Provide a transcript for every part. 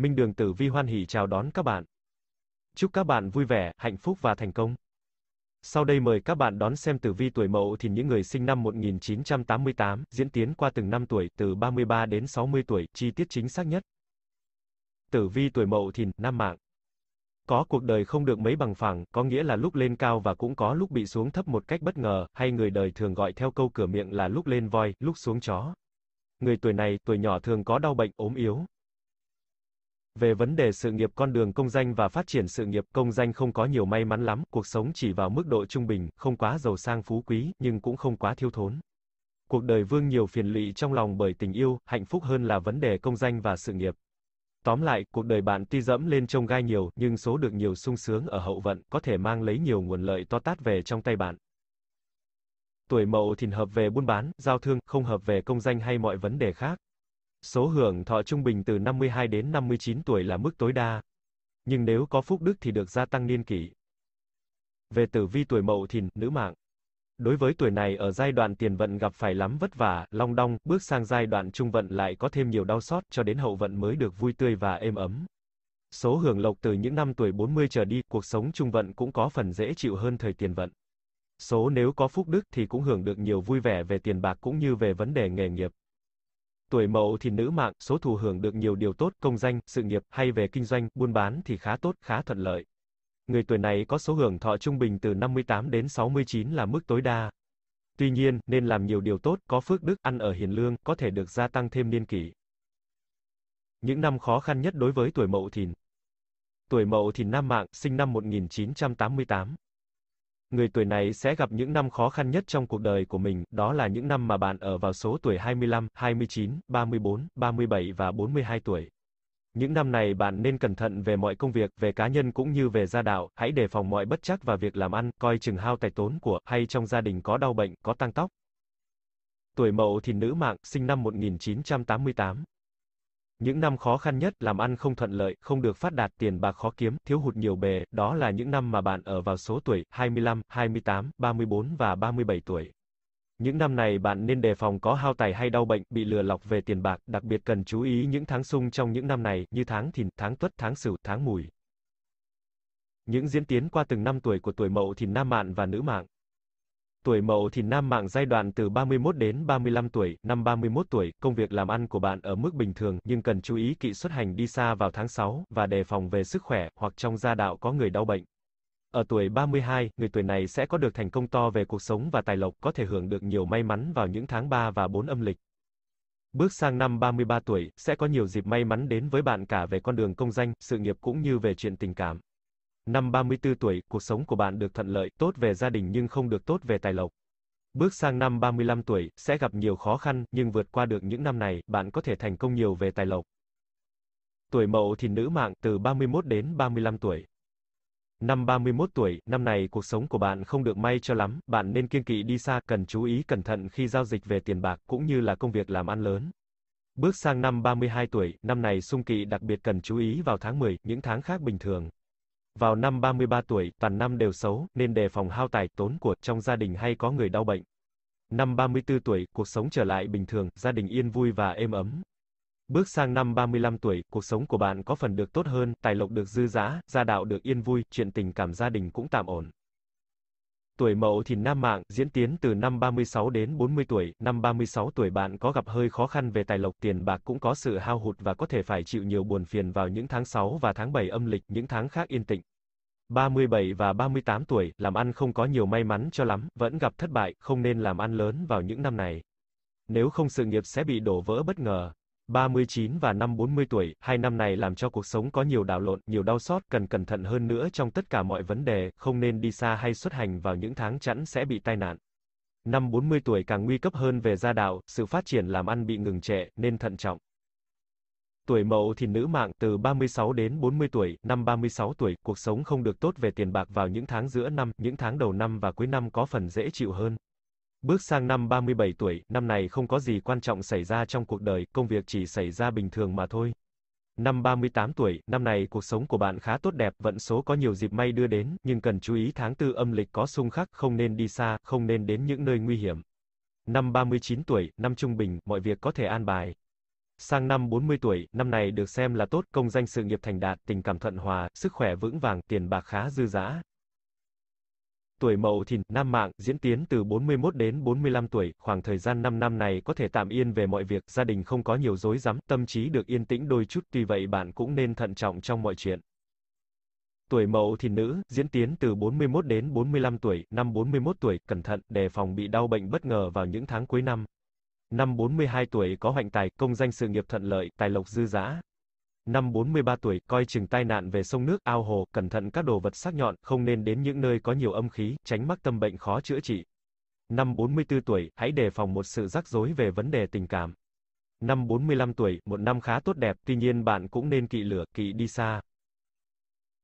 Minh Đường Tử Vi hoan hỉ chào đón các bạn. Chúc các bạn vui vẻ, hạnh phúc và thành công. Sau đây mời các bạn đón xem tử vi tuổi Mậu Thìn những người sinh năm 1988, diễn tiến qua từng năm tuổi, từ 33 đến 60 tuổi, chi tiết chính xác nhất. Tử vi tuổi Mậu Thìn, nam mạng. Có cuộc đời không được mấy bằng phẳng, có nghĩa là lúc lên cao và cũng có lúc bị xuống thấp một cách bất ngờ, hay người đời thường gọi theo câu cửa miệng là lúc lên voi, lúc xuống chó. Người tuổi này, tuổi nhỏ thường có đau bệnh, ốm yếu, về vấn đề sự nghiệp con đường công danh và phát triển sự nghiệp, công danh không có nhiều may mắn lắm, cuộc sống chỉ vào mức độ trung bình, không quá giàu sang phú quý, nhưng cũng không quá thiếu thốn. Cuộc đời vương nhiều phiền lụy trong lòng bởi tình yêu, hạnh phúc hơn là vấn đề công danh và sự nghiệp. Tóm lại, cuộc đời bạn tuy dẫm lên trông gai nhiều, nhưng số được nhiều sung sướng ở hậu vận, có thể mang lấy nhiều nguồn lợi to tát về trong tay bạn. Tuổi mậu thìn hợp về buôn bán, giao thương, không hợp về công danh hay mọi vấn đề khác số hưởng thọ trung bình từ 52 đến 59 tuổi là mức tối đa. Nhưng nếu có phúc đức thì được gia tăng niên kỷ. Về tử vi tuổi mậu thìn, nữ mạng. Đối với tuổi này ở giai đoạn tiền vận gặp phải lắm vất vả, long đong, bước sang giai đoạn trung vận lại có thêm nhiều đau xót cho đến hậu vận mới được vui tươi và êm ấm. Số hưởng lộc từ những năm tuổi 40 trở đi, cuộc sống trung vận cũng có phần dễ chịu hơn thời tiền vận. Số nếu có phúc đức thì cũng hưởng được nhiều vui vẻ về tiền bạc cũng như về vấn đề nghề nghiệp. Tuổi mậu thì nữ mạng, số thù hưởng được nhiều điều tốt, công danh, sự nghiệp, hay về kinh doanh, buôn bán thì khá tốt, khá thuận lợi. Người tuổi này có số hưởng thọ trung bình từ 58 đến 69 là mức tối đa. Tuy nhiên, nên làm nhiều điều tốt, có phước đức, ăn ở hiền lương, có thể được gia tăng thêm niên kỷ. Những năm khó khăn nhất đối với tuổi mậu thìn. Tuổi mậu thìn nam mạng, sinh năm 1988 người tuổi này sẽ gặp những năm khó khăn nhất trong cuộc đời của mình, đó là những năm mà bạn ở vào số tuổi 25, 29, 34, 37 và 42 tuổi. Những năm này bạn nên cẩn thận về mọi công việc, về cá nhân cũng như về gia đạo, hãy đề phòng mọi bất chắc và việc làm ăn, coi chừng hao tài tốn của, hay trong gia đình có đau bệnh, có tăng tóc. Tuổi mậu thì nữ mạng, sinh năm 1988. Những năm khó khăn nhất, làm ăn không thuận lợi, không được phát đạt, tiền bạc khó kiếm, thiếu hụt nhiều bề, đó là những năm mà bạn ở vào số tuổi 25, 28, 34 và 37 tuổi. Những năm này bạn nên đề phòng có hao tài hay đau bệnh, bị lừa lọc về tiền bạc, đặc biệt cần chú ý những tháng sung trong những năm này, như tháng thìn, tháng tuất, tháng sửu, tháng mùi. Những diễn tiến qua từng năm tuổi của tuổi mậu thìn nam mạn và nữ mạng. Tuổi mậu thì nam mạng giai đoạn từ 31 đến 35 tuổi, năm 31 tuổi, công việc làm ăn của bạn ở mức bình thường, nhưng cần chú ý kỵ xuất hành đi xa vào tháng 6, và đề phòng về sức khỏe, hoặc trong gia đạo có người đau bệnh. Ở tuổi 32, người tuổi này sẽ có được thành công to về cuộc sống và tài lộc, có thể hưởng được nhiều may mắn vào những tháng 3 và 4 âm lịch. Bước sang năm 33 tuổi, sẽ có nhiều dịp may mắn đến với bạn cả về con đường công danh, sự nghiệp cũng như về chuyện tình cảm. Năm 34 tuổi, cuộc sống của bạn được thuận lợi, tốt về gia đình nhưng không được tốt về tài lộc. Bước sang năm 35 tuổi, sẽ gặp nhiều khó khăn, nhưng vượt qua được những năm này, bạn có thể thành công nhiều về tài lộc. Tuổi mậu thì nữ mạng, từ 31 đến 35 tuổi. Năm 31 tuổi, năm này cuộc sống của bạn không được may cho lắm, bạn nên kiên kỵ đi xa, cần chú ý cẩn thận khi giao dịch về tiền bạc cũng như là công việc làm ăn lớn. Bước sang năm 32 tuổi, năm này xung kỵ đặc biệt cần chú ý vào tháng 10, những tháng khác bình thường. Vào năm 33 tuổi, toàn năm đều xấu, nên đề phòng hao tài, tốn của, trong gia đình hay có người đau bệnh. Năm 34 tuổi, cuộc sống trở lại bình thường, gia đình yên vui và êm ấm. Bước sang năm 35 tuổi, cuộc sống của bạn có phần được tốt hơn, tài lộc được dư dã, gia đạo được yên vui, chuyện tình cảm gia đình cũng tạm ổn. Tuổi mậu thìn nam mạng, diễn tiến từ năm 36 đến 40 tuổi, năm 36 tuổi bạn có gặp hơi khó khăn về tài lộc tiền bạc cũng có sự hao hụt và có thể phải chịu nhiều buồn phiền vào những tháng 6 và tháng 7 âm lịch, những tháng khác yên tĩnh. 37 và 38 tuổi, làm ăn không có nhiều may mắn cho lắm, vẫn gặp thất bại, không nên làm ăn lớn vào những năm này. Nếu không sự nghiệp sẽ bị đổ vỡ bất ngờ. 39 và năm 40 tuổi, hai năm này làm cho cuộc sống có nhiều đảo lộn, nhiều đau xót, cần cẩn thận hơn nữa trong tất cả mọi vấn đề, không nên đi xa hay xuất hành vào những tháng chẵn sẽ bị tai nạn. Năm 40 tuổi càng nguy cấp hơn về gia đạo, sự phát triển làm ăn bị ngừng trệ, nên thận trọng. Tuổi mậu thì nữ mạng từ 36 đến 40 tuổi, năm 36 tuổi, cuộc sống không được tốt về tiền bạc vào những tháng giữa năm, những tháng đầu năm và cuối năm có phần dễ chịu hơn. Bước sang năm 37 tuổi, năm này không có gì quan trọng xảy ra trong cuộc đời, công việc chỉ xảy ra bình thường mà thôi. Năm 38 tuổi, năm này cuộc sống của bạn khá tốt đẹp, vận số có nhiều dịp may đưa đến, nhưng cần chú ý tháng tư âm lịch có xung khắc, không nên đi xa, không nên đến những nơi nguy hiểm. Năm 39 tuổi, năm trung bình, mọi việc có thể an bài. Sang năm 40 tuổi, năm này được xem là tốt, công danh sự nghiệp thành đạt, tình cảm thuận hòa, sức khỏe vững vàng, tiền bạc khá dư dả. Tuổi Mậu Thìn, Nam Mạng, diễn tiến từ 41 đến 45 tuổi, khoảng thời gian 5 năm này có thể tạm yên về mọi việc, gia đình không có nhiều rối rắm, tâm trí được yên tĩnh đôi chút, tuy vậy bạn cũng nên thận trọng trong mọi chuyện. Tuổi Mậu Thìn nữ, diễn tiến từ 41 đến 45 tuổi, năm 41 tuổi, cẩn thận, đề phòng bị đau bệnh bất ngờ vào những tháng cuối năm. Năm 42 tuổi có hoạnh tài, công danh sự nghiệp thuận lợi, tài lộc dư dã, Năm 43 tuổi, coi chừng tai nạn về sông nước, ao hồ, cẩn thận các đồ vật sắc nhọn, không nên đến những nơi có nhiều âm khí, tránh mắc tâm bệnh khó chữa trị. Năm 44 tuổi, hãy đề phòng một sự rắc rối về vấn đề tình cảm. Năm 45 tuổi, một năm khá tốt đẹp, tuy nhiên bạn cũng nên kỵ lửa, kỵ đi xa.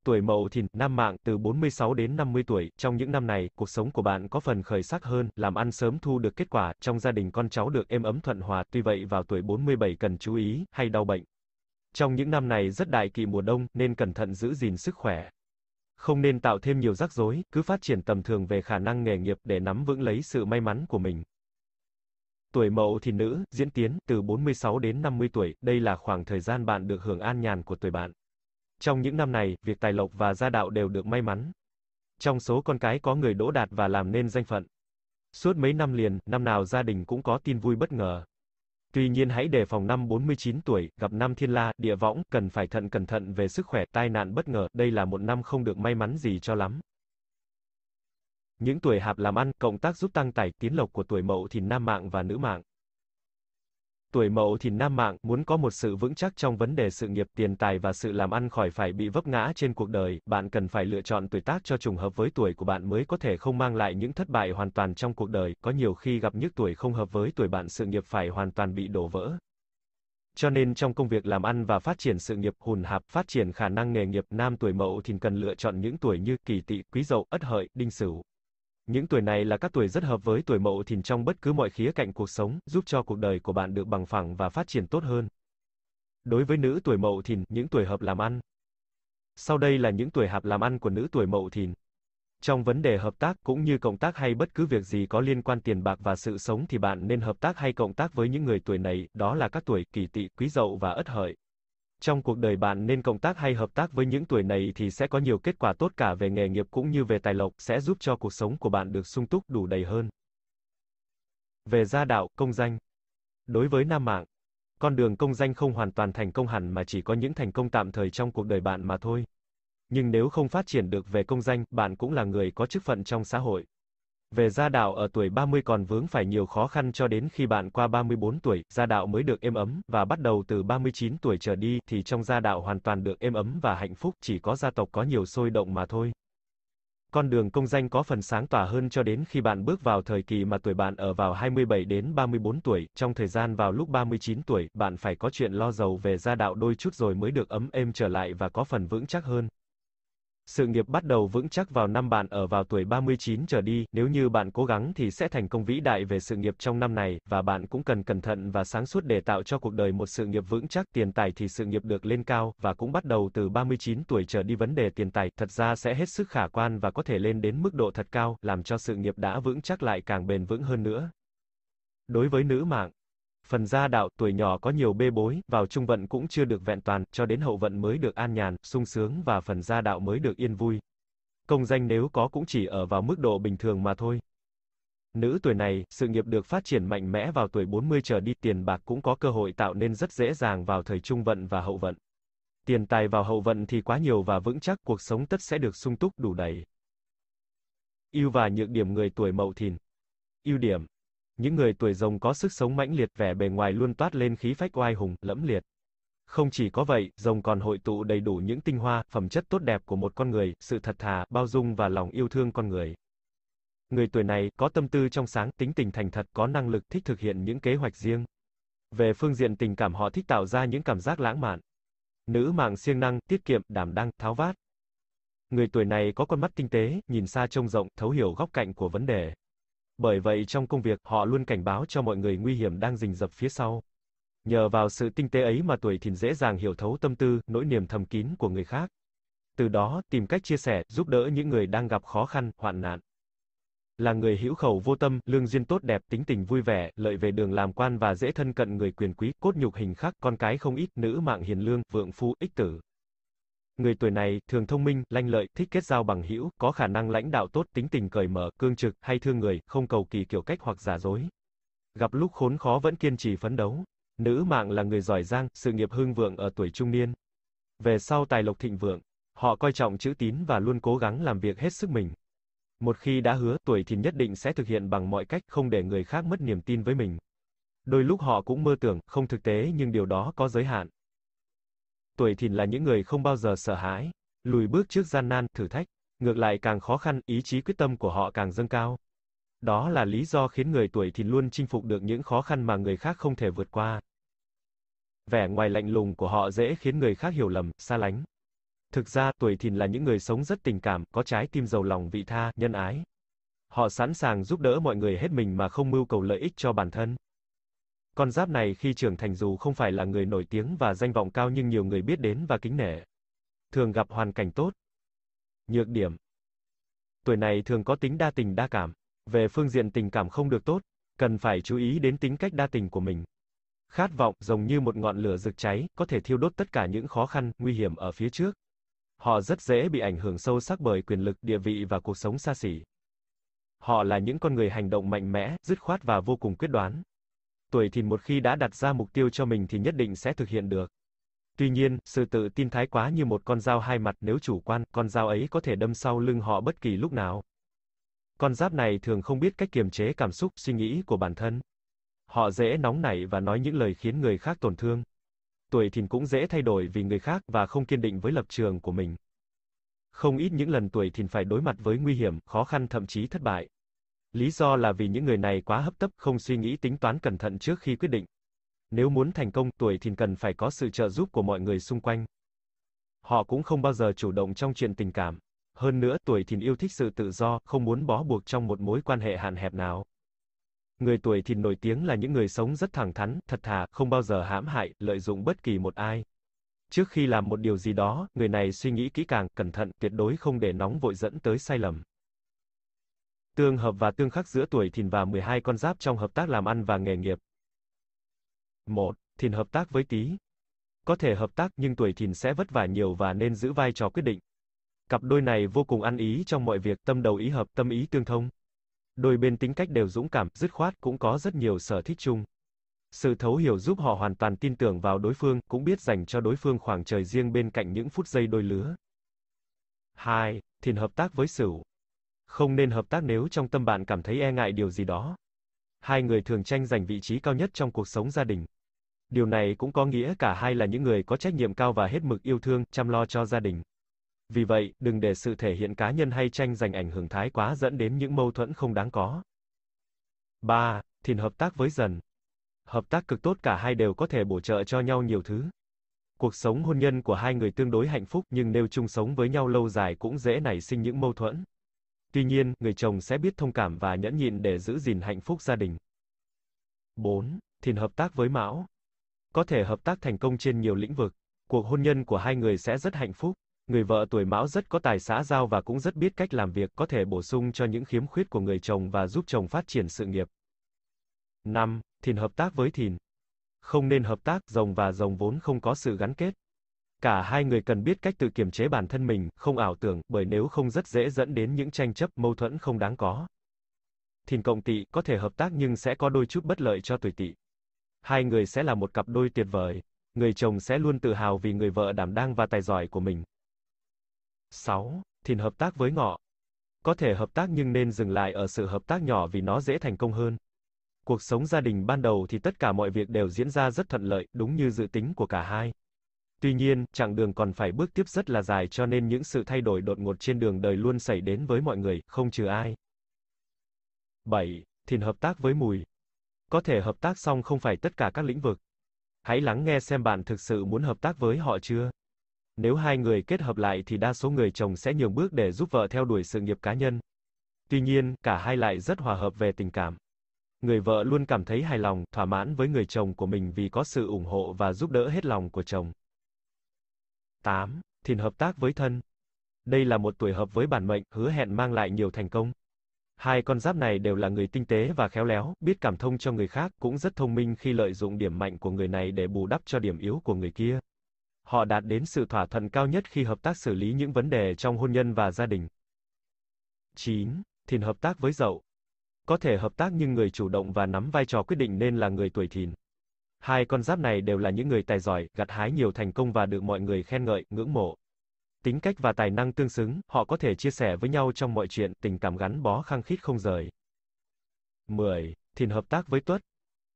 Tuổi mậu thìn, nam mạng, từ 46 đến 50 tuổi, trong những năm này, cuộc sống của bạn có phần khởi sắc hơn, làm ăn sớm thu được kết quả, trong gia đình con cháu được êm ấm thuận hòa, tuy vậy vào tuổi 47 cần chú ý, hay đau bệnh. Trong những năm này rất đại kỵ mùa đông, nên cẩn thận giữ gìn sức khỏe. Không nên tạo thêm nhiều rắc rối, cứ phát triển tầm thường về khả năng nghề nghiệp để nắm vững lấy sự may mắn của mình. Tuổi mậu thì nữ, diễn tiến, từ 46 đến 50 tuổi, đây là khoảng thời gian bạn được hưởng an nhàn của tuổi bạn. Trong những năm này, việc tài lộc và gia đạo đều được may mắn. Trong số con cái có người đỗ đạt và làm nên danh phận. Suốt mấy năm liền, năm nào gia đình cũng có tin vui bất ngờ. Tuy nhiên hãy đề phòng năm 49 tuổi, gặp năm thiên la, địa võng, cần phải thận cẩn thận về sức khỏe, tai nạn bất ngờ, đây là một năm không được may mắn gì cho lắm. Những tuổi hạp làm ăn, cộng tác giúp tăng tài tiến lộc của tuổi mậu thìn nam mạng và nữ mạng. Tuổi mậu thìn nam mạng, muốn có một sự vững chắc trong vấn đề sự nghiệp, tiền tài và sự làm ăn khỏi phải bị vấp ngã trên cuộc đời, bạn cần phải lựa chọn tuổi tác cho trùng hợp với tuổi của bạn mới có thể không mang lại những thất bại hoàn toàn trong cuộc đời, có nhiều khi gặp những tuổi không hợp với tuổi bạn sự nghiệp phải hoàn toàn bị đổ vỡ. Cho nên trong công việc làm ăn và phát triển sự nghiệp hùn hạp, phát triển khả năng nghề nghiệp, nam tuổi mậu thìn cần lựa chọn những tuổi như kỷ tỵ, quý dậu, ất hợi, đinh sửu. Những tuổi này là các tuổi rất hợp với tuổi mậu thìn trong bất cứ mọi khía cạnh cuộc sống, giúp cho cuộc đời của bạn được bằng phẳng và phát triển tốt hơn. Đối với nữ tuổi mậu thìn, những tuổi hợp làm ăn. Sau đây là những tuổi hợp làm ăn của nữ tuổi mậu thìn. Trong vấn đề hợp tác cũng như cộng tác hay bất cứ việc gì có liên quan tiền bạc và sự sống thì bạn nên hợp tác hay cộng tác với những người tuổi này, đó là các tuổi Kỷ Tỵ, Quý Dậu và Ất Hợi. Trong cuộc đời bạn nên cộng tác hay hợp tác với những tuổi này thì sẽ có nhiều kết quả tốt cả về nghề nghiệp cũng như về tài lộc, sẽ giúp cho cuộc sống của bạn được sung túc đủ đầy hơn. Về gia đạo, công danh. Đối với nam mạng, con đường công danh không hoàn toàn thành công hẳn mà chỉ có những thành công tạm thời trong cuộc đời bạn mà thôi. Nhưng nếu không phát triển được về công danh, bạn cũng là người có chức phận trong xã hội. Về gia đạo ở tuổi 30 còn vướng phải nhiều khó khăn cho đến khi bạn qua 34 tuổi, gia đạo mới được êm ấm, và bắt đầu từ 39 tuổi trở đi, thì trong gia đạo hoàn toàn được êm ấm và hạnh phúc, chỉ có gia tộc có nhiều sôi động mà thôi. Con đường công danh có phần sáng tỏa hơn cho đến khi bạn bước vào thời kỳ mà tuổi bạn ở vào 27 đến 34 tuổi, trong thời gian vào lúc 39 tuổi, bạn phải có chuyện lo giàu về gia đạo đôi chút rồi mới được ấm êm trở lại và có phần vững chắc hơn sự nghiệp bắt đầu vững chắc vào năm bạn ở vào tuổi 39 trở đi, nếu như bạn cố gắng thì sẽ thành công vĩ đại về sự nghiệp trong năm này, và bạn cũng cần cẩn thận và sáng suốt để tạo cho cuộc đời một sự nghiệp vững chắc, tiền tài thì sự nghiệp được lên cao, và cũng bắt đầu từ 39 tuổi trở đi vấn đề tiền tài, thật ra sẽ hết sức khả quan và có thể lên đến mức độ thật cao, làm cho sự nghiệp đã vững chắc lại càng bền vững hơn nữa. Đối với nữ mạng Phần gia đạo, tuổi nhỏ có nhiều bê bối, vào trung vận cũng chưa được vẹn toàn, cho đến hậu vận mới được an nhàn, sung sướng và phần gia đạo mới được yên vui. Công danh nếu có cũng chỉ ở vào mức độ bình thường mà thôi. Nữ tuổi này, sự nghiệp được phát triển mạnh mẽ vào tuổi 40 trở đi, tiền bạc cũng có cơ hội tạo nên rất dễ dàng vào thời trung vận và hậu vận. Tiền tài vào hậu vận thì quá nhiều và vững chắc, cuộc sống tất sẽ được sung túc đủ đầy. Ưu và nhược điểm người tuổi Mậu Thìn. Ưu điểm những người tuổi rồng có sức sống mãnh liệt vẻ bề ngoài luôn toát lên khí phách oai hùng, lẫm liệt. Không chỉ có vậy, rồng còn hội tụ đầy đủ những tinh hoa, phẩm chất tốt đẹp của một con người, sự thật thà, bao dung và lòng yêu thương con người. Người tuổi này có tâm tư trong sáng, tính tình thành thật, có năng lực thích thực hiện những kế hoạch riêng. Về phương diện tình cảm họ thích tạo ra những cảm giác lãng mạn. Nữ mạng siêng năng, tiết kiệm, đảm đang, tháo vát. Người tuổi này có con mắt tinh tế, nhìn xa trông rộng, thấu hiểu góc cạnh của vấn đề. Bởi vậy trong công việc, họ luôn cảnh báo cho mọi người nguy hiểm đang rình rập phía sau. Nhờ vào sự tinh tế ấy mà tuổi thìn dễ dàng hiểu thấu tâm tư, nỗi niềm thầm kín của người khác. Từ đó, tìm cách chia sẻ, giúp đỡ những người đang gặp khó khăn, hoạn nạn. Là người hữu khẩu vô tâm, lương duyên tốt đẹp, tính tình vui vẻ, lợi về đường làm quan và dễ thân cận người quyền quý, cốt nhục hình khắc, con cái không ít, nữ mạng hiền lương, vượng phu, ích tử. Người tuổi này thường thông minh, lanh lợi, thích kết giao bằng hữu, có khả năng lãnh đạo tốt, tính tình cởi mở, cương trực, hay thương người, không cầu kỳ kiểu cách hoặc giả dối. Gặp lúc khốn khó vẫn kiên trì phấn đấu. Nữ mạng là người giỏi giang, sự nghiệp hưng vượng ở tuổi trung niên. Về sau tài lộc thịnh vượng, họ coi trọng chữ tín và luôn cố gắng làm việc hết sức mình. Một khi đã hứa, tuổi thì nhất định sẽ thực hiện bằng mọi cách, không để người khác mất niềm tin với mình. Đôi lúc họ cũng mơ tưởng, không thực tế nhưng điều đó có giới hạn tuổi thìn là những người không bao giờ sợ hãi, lùi bước trước gian nan, thử thách, ngược lại càng khó khăn, ý chí quyết tâm của họ càng dâng cao. Đó là lý do khiến người tuổi thìn luôn chinh phục được những khó khăn mà người khác không thể vượt qua. Vẻ ngoài lạnh lùng của họ dễ khiến người khác hiểu lầm, xa lánh. Thực ra, tuổi thìn là những người sống rất tình cảm, có trái tim giàu lòng vị tha, nhân ái. Họ sẵn sàng giúp đỡ mọi người hết mình mà không mưu cầu lợi ích cho bản thân. Con giáp này khi trưởng thành dù không phải là người nổi tiếng và danh vọng cao nhưng nhiều người biết đến và kính nể. Thường gặp hoàn cảnh tốt. Nhược điểm. Tuổi này thường có tính đa tình đa cảm. Về phương diện tình cảm không được tốt, cần phải chú ý đến tính cách đa tình của mình. Khát vọng, giống như một ngọn lửa rực cháy, có thể thiêu đốt tất cả những khó khăn, nguy hiểm ở phía trước. Họ rất dễ bị ảnh hưởng sâu sắc bởi quyền lực, địa vị và cuộc sống xa xỉ. Họ là những con người hành động mạnh mẽ, dứt khoát và vô cùng quyết đoán tuổi thìn một khi đã đặt ra mục tiêu cho mình thì nhất định sẽ thực hiện được. Tuy nhiên, sự tự tin thái quá như một con dao hai mặt nếu chủ quan, con dao ấy có thể đâm sau lưng họ bất kỳ lúc nào. Con giáp này thường không biết cách kiềm chế cảm xúc, suy nghĩ của bản thân. Họ dễ nóng nảy và nói những lời khiến người khác tổn thương. Tuổi thìn cũng dễ thay đổi vì người khác và không kiên định với lập trường của mình. Không ít những lần tuổi thìn phải đối mặt với nguy hiểm, khó khăn thậm chí thất bại. Lý do là vì những người này quá hấp tấp, không suy nghĩ tính toán cẩn thận trước khi quyết định. Nếu muốn thành công, tuổi thìn cần phải có sự trợ giúp của mọi người xung quanh. Họ cũng không bao giờ chủ động trong chuyện tình cảm. Hơn nữa, tuổi thìn yêu thích sự tự do, không muốn bó buộc trong một mối quan hệ hạn hẹp nào. Người tuổi thìn nổi tiếng là những người sống rất thẳng thắn, thật thà, không bao giờ hãm hại, lợi dụng bất kỳ một ai. Trước khi làm một điều gì đó, người này suy nghĩ kỹ càng, cẩn thận, tuyệt đối không để nóng vội dẫn tới sai lầm tương hợp và tương khắc giữa tuổi thìn và 12 con giáp trong hợp tác làm ăn và nghề nghiệp. 1. Thìn hợp tác với Tý. Có thể hợp tác nhưng tuổi thìn sẽ vất vả nhiều và nên giữ vai trò quyết định. Cặp đôi này vô cùng ăn ý trong mọi việc, tâm đầu ý hợp, tâm ý tương thông. Đôi bên tính cách đều dũng cảm, dứt khoát, cũng có rất nhiều sở thích chung. Sự thấu hiểu giúp họ hoàn toàn tin tưởng vào đối phương, cũng biết dành cho đối phương khoảng trời riêng bên cạnh những phút giây đôi lứa. 2. Thìn hợp tác với Sửu. Không nên hợp tác nếu trong tâm bạn cảm thấy e ngại điều gì đó. Hai người thường tranh giành vị trí cao nhất trong cuộc sống gia đình. Điều này cũng có nghĩa cả hai là những người có trách nhiệm cao và hết mực yêu thương, chăm lo cho gia đình. Vì vậy, đừng để sự thể hiện cá nhân hay tranh giành ảnh hưởng thái quá dẫn đến những mâu thuẫn không đáng có. 3. Thìn hợp tác với dần. Hợp tác cực tốt cả hai đều có thể bổ trợ cho nhau nhiều thứ. Cuộc sống hôn nhân của hai người tương đối hạnh phúc nhưng nếu chung sống với nhau lâu dài cũng dễ nảy sinh những mâu thuẫn. Tuy nhiên, người chồng sẽ biết thông cảm và nhẫn nhịn để giữ gìn hạnh phúc gia đình. 4. Thìn hợp tác với Mão. Có thể hợp tác thành công trên nhiều lĩnh vực. Cuộc hôn nhân của hai người sẽ rất hạnh phúc. Người vợ tuổi Mão rất có tài xã giao và cũng rất biết cách làm việc, có thể bổ sung cho những khiếm khuyết của người chồng và giúp chồng phát triển sự nghiệp. 5. Thìn hợp tác với Thìn. Không nên hợp tác, rồng và rồng vốn không có sự gắn kết. Cả hai người cần biết cách tự kiềm chế bản thân mình, không ảo tưởng, bởi nếu không rất dễ dẫn đến những tranh chấp, mâu thuẫn không đáng có. Thìn cộng tỵ có thể hợp tác nhưng sẽ có đôi chút bất lợi cho tuổi tỵ. Hai người sẽ là một cặp đôi tuyệt vời. Người chồng sẽ luôn tự hào vì người vợ đảm đang và tài giỏi của mình. 6. Thìn hợp tác với ngọ. Có thể hợp tác nhưng nên dừng lại ở sự hợp tác nhỏ vì nó dễ thành công hơn. Cuộc sống gia đình ban đầu thì tất cả mọi việc đều diễn ra rất thuận lợi, đúng như dự tính của cả hai. Tuy nhiên, chặng đường còn phải bước tiếp rất là dài cho nên những sự thay đổi đột ngột trên đường đời luôn xảy đến với mọi người, không trừ ai. 7. Thìn hợp tác với mùi. Có thể hợp tác xong không phải tất cả các lĩnh vực. Hãy lắng nghe xem bạn thực sự muốn hợp tác với họ chưa. Nếu hai người kết hợp lại thì đa số người chồng sẽ nhường bước để giúp vợ theo đuổi sự nghiệp cá nhân. Tuy nhiên, cả hai lại rất hòa hợp về tình cảm. Người vợ luôn cảm thấy hài lòng, thỏa mãn với người chồng của mình vì có sự ủng hộ và giúp đỡ hết lòng của chồng. 8. Thìn hợp tác với thân. Đây là một tuổi hợp với bản mệnh, hứa hẹn mang lại nhiều thành công. Hai con giáp này đều là người tinh tế và khéo léo, biết cảm thông cho người khác, cũng rất thông minh khi lợi dụng điểm mạnh của người này để bù đắp cho điểm yếu của người kia. Họ đạt đến sự thỏa thuận cao nhất khi hợp tác xử lý những vấn đề trong hôn nhân và gia đình. 9. Thìn hợp tác với Dậu. Có thể hợp tác nhưng người chủ động và nắm vai trò quyết định nên là người tuổi Thìn. Hai con giáp này đều là những người tài giỏi, gặt hái nhiều thành công và được mọi người khen ngợi, ngưỡng mộ. Tính cách và tài năng tương xứng, họ có thể chia sẻ với nhau trong mọi chuyện, tình cảm gắn bó khăng khít không rời. 10. Thìn hợp tác với Tuất.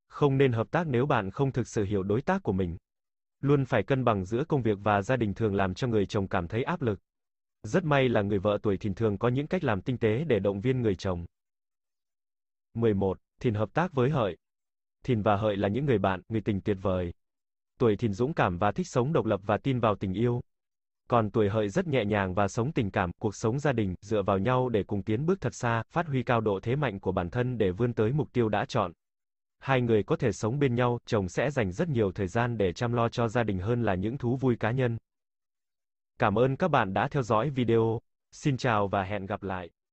Không nên hợp tác nếu bạn không thực sự hiểu đối tác của mình. Luôn phải cân bằng giữa công việc và gia đình thường làm cho người chồng cảm thấy áp lực. Rất may là người vợ tuổi thìn thường có những cách làm tinh tế để động viên người chồng. 11. Thìn hợp tác với hợi. Thìn và Hợi là những người bạn, người tình tuyệt vời. Tuổi Thìn dũng cảm và thích sống độc lập và tin vào tình yêu. Còn tuổi Hợi rất nhẹ nhàng và sống tình cảm, cuộc sống gia đình, dựa vào nhau để cùng tiến bước thật xa, phát huy cao độ thế mạnh của bản thân để vươn tới mục tiêu đã chọn. Hai người có thể sống bên nhau, chồng sẽ dành rất nhiều thời gian để chăm lo cho gia đình hơn là những thú vui cá nhân. Cảm ơn các bạn đã theo dõi video. Xin chào và hẹn gặp lại.